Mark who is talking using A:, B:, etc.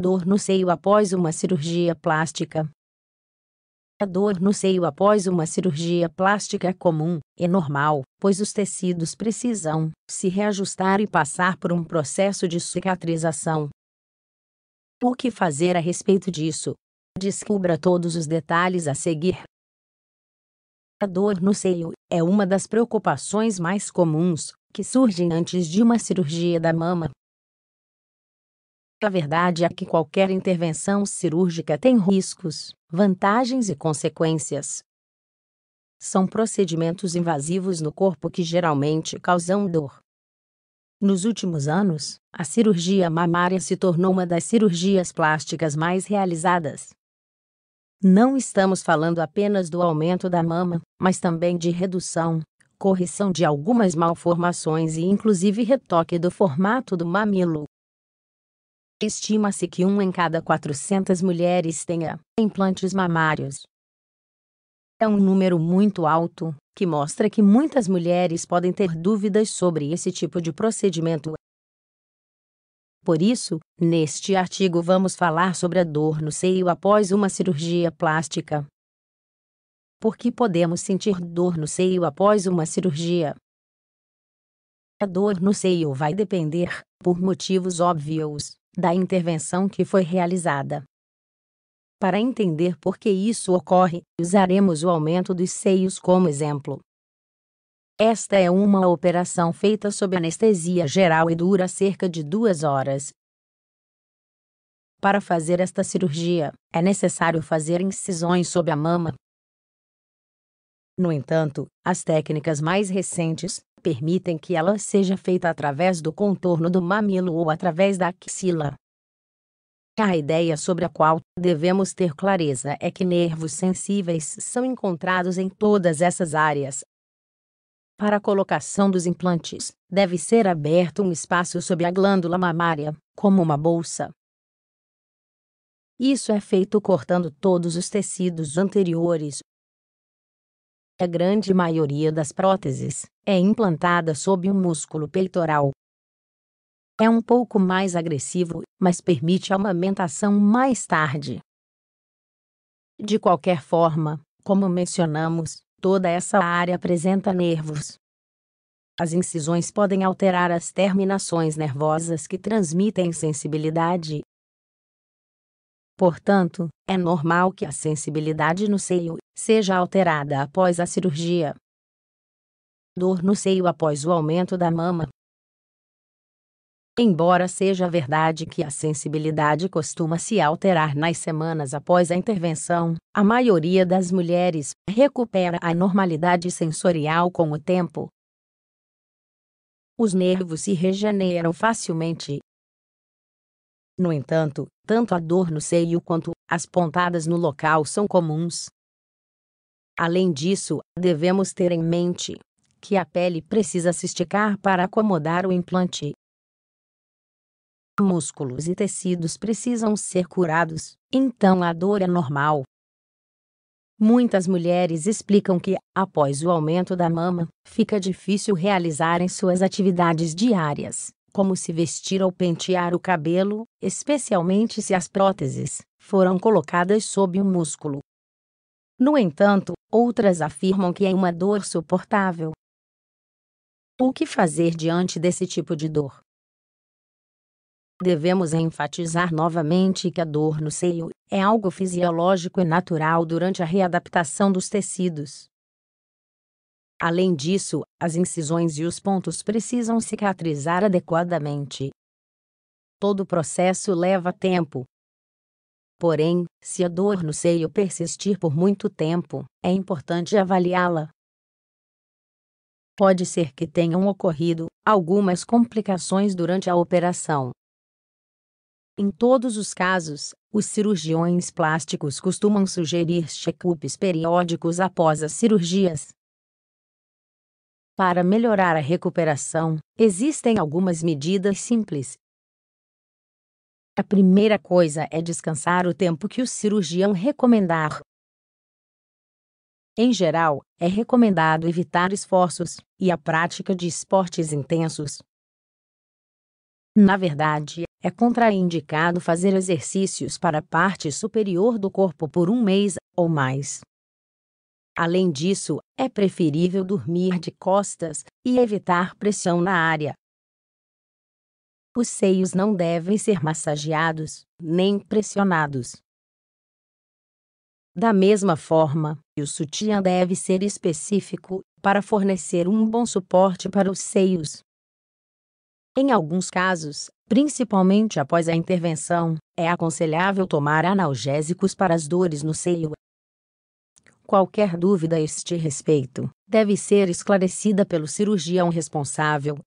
A: Dor no seio após uma cirurgia plástica. A dor no seio após uma cirurgia plástica é comum, é normal, pois os tecidos precisam se reajustar e passar por um processo de cicatrização. O que fazer a respeito disso? Descubra todos os detalhes a seguir. A dor no seio é uma das preocupações mais comuns que surgem antes de uma cirurgia da mama. A verdade é que qualquer intervenção cirúrgica tem riscos, vantagens e consequências. São procedimentos invasivos no corpo que geralmente causam dor. Nos últimos anos, a cirurgia mamária se tornou uma das cirurgias plásticas mais realizadas. Não estamos falando apenas do aumento da mama, mas também de redução, correção de algumas malformações e inclusive retoque do formato do mamilo. Estima-se que uma em cada 400 mulheres tenha implantes mamários. É um número muito alto, que mostra que muitas mulheres podem ter dúvidas sobre esse tipo de procedimento. Por isso, neste artigo vamos falar sobre a dor no seio após uma cirurgia plástica. Por que podemos sentir dor no seio após uma cirurgia? A dor no seio vai depender, por motivos óbvios, da intervenção que foi realizada. Para entender por que isso ocorre, usaremos o aumento dos seios como exemplo. Esta é uma operação feita sob anestesia geral e dura cerca de duas horas. Para fazer esta cirurgia, é necessário fazer incisões sob a mama. No entanto, as técnicas mais recentes, permitem que ela seja feita através do contorno do mamilo ou através da axila. A ideia sobre a qual devemos ter clareza é que nervos sensíveis são encontrados em todas essas áreas. Para a colocação dos implantes, deve ser aberto um espaço sob a glândula mamária, como uma bolsa. Isso é feito cortando todos os tecidos anteriores, a grande maioria das próteses é implantada sob o músculo peitoral. É um pouco mais agressivo, mas permite a amamentação mais tarde. De qualquer forma, como mencionamos, toda essa área apresenta nervos. As incisões podem alterar as terminações nervosas que transmitem sensibilidade Portanto, é normal que a sensibilidade no seio seja alterada após a cirurgia. Dor no seio após o aumento da mama. Embora seja verdade que a sensibilidade costuma se alterar nas semanas após a intervenção, a maioria das mulheres recupera a normalidade sensorial com o tempo. Os nervos se regeneram facilmente no entanto, tanto a dor no seio quanto as pontadas no local são comuns. Além disso, devemos ter em mente que a pele precisa se esticar para acomodar o implante. Músculos e tecidos precisam ser curados, então a dor é normal. Muitas mulheres explicam que, após o aumento da mama, fica difícil realizarem suas atividades diárias, como se vestir ou pentear o cabelo, especialmente se as próteses foram colocadas sob o músculo. No entanto, outras afirmam que é uma dor suportável. O que fazer diante desse tipo de dor? Devemos enfatizar novamente que a dor no seio é algo fisiológico e natural durante a readaptação dos tecidos. Além disso, as incisões e os pontos precisam cicatrizar adequadamente. Todo o processo leva tempo. Porém, se a dor no seio persistir por muito tempo, é importante avaliá-la. Pode ser que tenham ocorrido algumas complicações durante a operação. Em todos os casos, os cirurgiões plásticos costumam sugerir check-ups periódicos após as cirurgias. Para melhorar a recuperação, existem algumas medidas simples. A primeira coisa é descansar o tempo que o cirurgião recomendar. Em geral, é recomendado evitar esforços e a prática de esportes intensos. Na verdade, é contraindicado fazer exercícios para a parte superior do corpo por um mês ou mais. Além disso, é preferível dormir de costas e evitar pressão na área. Os seios não devem ser massageados nem pressionados. Da mesma forma, o sutiã deve ser específico para fornecer um bom suporte para os seios. Em alguns casos, principalmente após a intervenção, é aconselhável tomar analgésicos para as dores no seio Qualquer dúvida a este respeito deve ser esclarecida pelo cirurgião responsável,